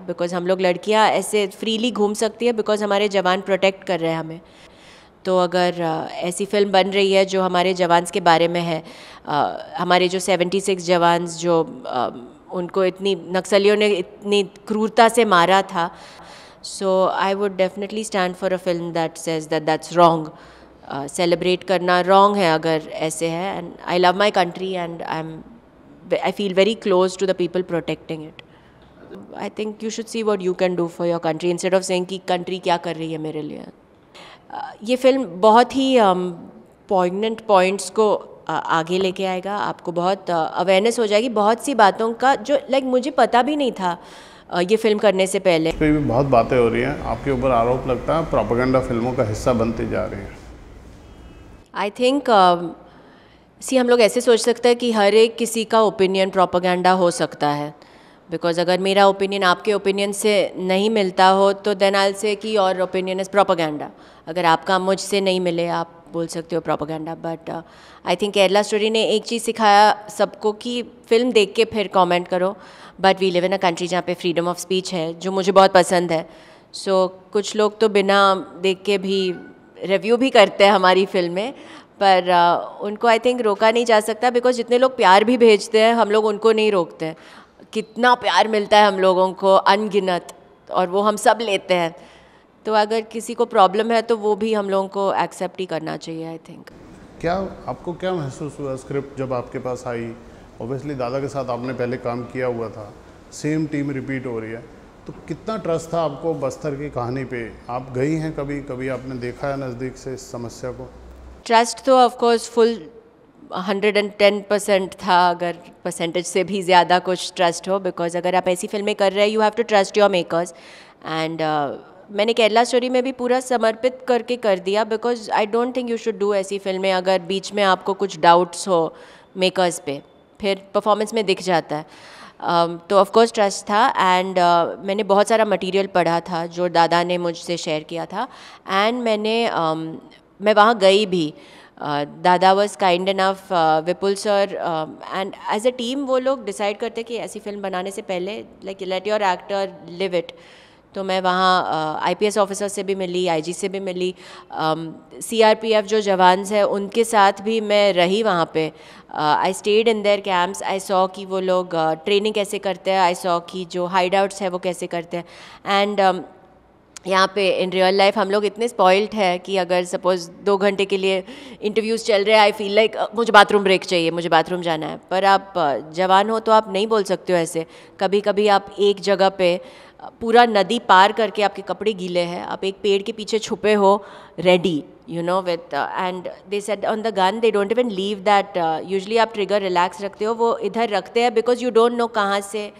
because हम लोग लड़कियाँ ऐसे फ्रीली घूम सकती है बिकॉज़ हमारे जवान प्रोटेक्ट कर रहे हैं हमें तो अगर ऐसी फिल्म बन रही है जो हमारे जवान्स के बारे में है आ, हमारे जो 76 जवान्स जो आ, उनको इतनी नक्सलियों ने इतनी क्रूरता से मारा था so I would definitely stand for a film that says that that's wrong celebrate करना रॉन्ग है अगर ऐसे है and I love my country and I am I feel very close to the people protecting it I think you should see what you can do for your country instead of saying कि country क्या कर रही है मेरे लिए ये film बहुत ही poignant um, points को आगे लेके आएगा आपको बहुत अवेयरनेस हो जाएगी बहुत सी बातों का जो लाइक मुझे पता भी नहीं था ये फिल्म करने से पहले इस पर भी बहुत बातें हो रही हैं आपके ऊपर आरोप लगता है प्रोपागेंडा फिल्मों का हिस्सा बनते जा रहे हैं आई थिंक सी हम लोग ऐसे सोच सकते हैं कि हर एक किसी का ओपिनियन प्रोपागेंडा हो सकता है बिकॉज अगर मेरा ओपिनियन आपके ओपिनियन से नहीं मिलता हो तो देन आल से कि योर ओपिनियन इज़ प्रोपागेंडा अगर आपका मुझसे नहीं मिले आप बोल सकते हो propaganda but I think Kerala story ने एक चीज़ सिखाया सबको कि फिल्म देख के फिर कॉमेंट करो but we live in a country जहाँ पे फ्रीडम ऑफ स्पीच है जो मुझे बहुत पसंद है सो so, कुछ लोग तो बिना देख के भी रिव्यू भी करते हैं हमारी फिल्में पर uh, उनको आई थिंक रोका नहीं जा सकता बिकॉज जितने लोग प्यार भी भेजते हैं हम लोग उनको नहीं रोकते हैं कितना प्यार मिलता है हम लोगों को अनगिनत और वो हम सब लेते हैं तो अगर किसी को प्रॉब्लम है तो वो भी हम लोगों को एक्सेप्ट ही करना चाहिए आई थिंक क्या आपको क्या महसूस हुआ स्क्रिप्ट जब आपके पास आई ओबियसली दादा के साथ आपने पहले काम किया हुआ था सेम टीम रिपीट हो रही है तो कितना ट्रस्ट था आपको बस्तर की कहानी पे आप गई हैं कभी कभी आपने देखा है नज़दीक से इस समस्या को ट्रस्ट तो of course full hundred and ten percent था अगर परसेंटेज से भी ज़्यादा कुछ ट्रस्ट हो बिकॉज अगर आप ऐसी फिल्में कर रहे हैं you have to trust your makers and मैंने केरला स्टोरी में भी पूरा समर्पित करके कर दिया because I don't think you should do ऐसी फिल्में अगर बीच में आपको कुछ डाउट्स हो मेकर्स पे फिर परफॉर्मेंस में दिख जाता है um, तो ऑफकोर्स ट्रस्ट था एंड uh, मैंने बहुत सारा मटेरियल पढ़ा था जो दादा ने मुझसे शेयर किया था एंड मैंने um, मैं वहाँ गई भी Uh, दादा was kind enough Vipul sir and as a team वो लोग डिसाइड करते कि ऐसी फिल्म बनाने से पहले like let your actor live it तो मैं वहाँ आईपीएस uh, ऑफिसर से भी मिली आईजी से भी मिली सीआरपीएफ um, जो जवान्स हैं उनके साथ भी मैं रही वहाँ पे I stayed in their camps I saw कि वो लोग ट्रेनिंग uh, कैसे करते हैं आई सॉ कि जो हाइड आउट्स है वो कैसे करते हैं एंड यहाँ पे इन रियल लाइफ हम लोग इतने स्पॉइल्ड है कि अगर सपोज़ दो घंटे के लिए इंटरव्यूज़ चल रहे हैं आई फील लाइक मुझे बाथरूम ब्रेक चाहिए मुझे बाथरूम जाना है पर आप जवान हो तो आप नहीं बोल सकते हो ऐसे कभी कभी आप एक जगह पे पूरा नदी पार करके आपके कपड़े गीले हैं आप एक पेड़ के पीछे छुपे हो ready you know with and they set on the gun they don't even leave that usually आप ट्रिगर रिलैक्स रखते हो वो इधर रखते हैं बिकॉज यू डोंट नो कहाँ से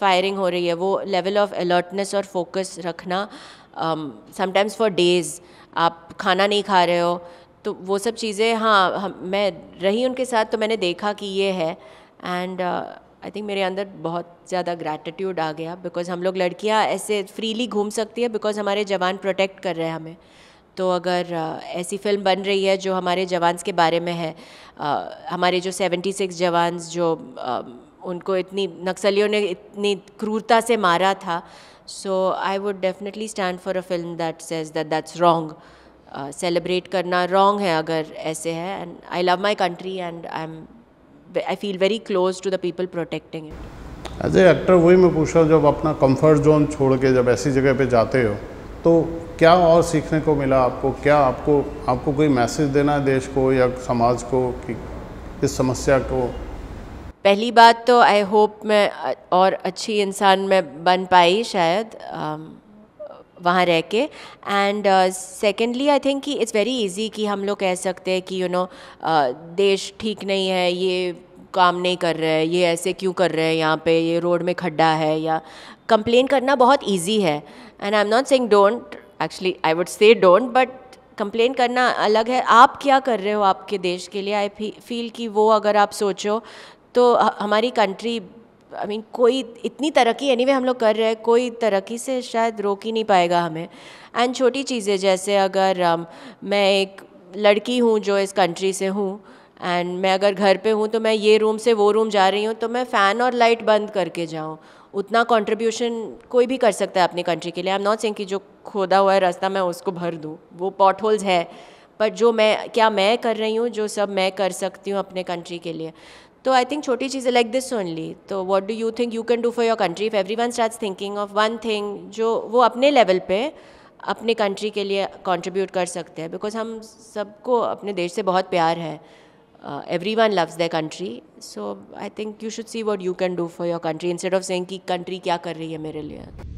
फायरिंग हो रही है वो लेवल ऑफ अलर्टनेस और फोकस रखना समटाइम्स फॉर डेज़ आप खाना नहीं खा रहे हो तो वो सब चीज़ें हाँ हम मैं रही उनके साथ तो मैंने देखा कि ये है एंड आई थिंक मेरे अंदर बहुत ज़्यादा ग्रैटिट्यूड आ गया बिकॉज हम लोग लड़कियाँ ऐसे फ्रीली घूम सकती है बिकॉज हमारे जवान प्रोटेक्ट कर रहे हैं हमें तो अगर uh, ऐसी फिल्म बन रही है जो हमारे जवान्स के बारे में है uh, हमारे जो 76 जवान्स जो um, उनको इतनी नक्सलियों ने इतनी क्रूरता से मारा था so I would definitely stand for a film that says that that's wrong celebrate करना रॉन्ग है अगर ऐसे है and I love my country and I am I feel very close to the people protecting it as a actor वही मैं पूछा जब अपना कंफर्ट जोन छोड़ के जब ऐसी जगह पे जाते हो तो क्या और सीखने को मिला आपको क्या आपको आपको कोई मैसेज देना है देश को या समाज को कि इस समस्या को पहली बात तो आई होप मैं और अच्छी इंसान मैं बन पाई शायद um, वहाँ रह के एंड सेकेंडली आई थिंक कि इट्स वेरी इजी कि हम लोग कह सकते हैं कि you you know know, uh, देश ठीक नहीं है ये काम नहीं कर रहे हैं ये ऐसे क्यों कर रहे हैं यहाँ पे ये रोड में खड्डा है या कंप्लेन करना बहुत इजी है and I am not saying don't actually I would say don't but complain करना अलग है आप क्या कर रहे हो आपके देश के लिए आई फील कि वो अगर आप सोचो तो हमारी country I I mean mean, कोई इतनी तरक्की एनी anyway, हम लोग कर रहे हैं कोई तरक्की से शायद रोक ही नहीं पाएगा हमें एंड छोटी चीज़ें जैसे अगर um, मैं एक लड़की हूँ जो इस कंट्री से हूँ एंड मैं अगर घर पे हूँ तो मैं ये रूम से वो रूम जा रही हूँ तो मैं फ़ैन और लाइट बंद करके जाऊँ उतना कंट्रीब्यूशन कोई भी कर सकता है अपनी कंट्री के लिए आई एम नॉट सेइंग कि जो खोदा हुआ है रास्ता मैं उसको भर दूँ वो पॉट होल्स है पर जो मैं क्या मैं कर रही हूँ जो सब मैं कर सकती हूँ अपने कंट्री के लिए तो आई थिंक छोटी चीज़ें लाइक दिस ओनली तो what do you think you can do for your country if every one start thinking of one thing जो वो अपने लेवल पे अपने कंट्री के लिए कॉन्ट्रीब्यूट कर सकते हैं बिकॉज हम सबको अपने देश से बहुत प्यार है every one loves the country so I think you should see what you can do for your country instead of saying कि कंट्री क्या कर रही है मेरे लिए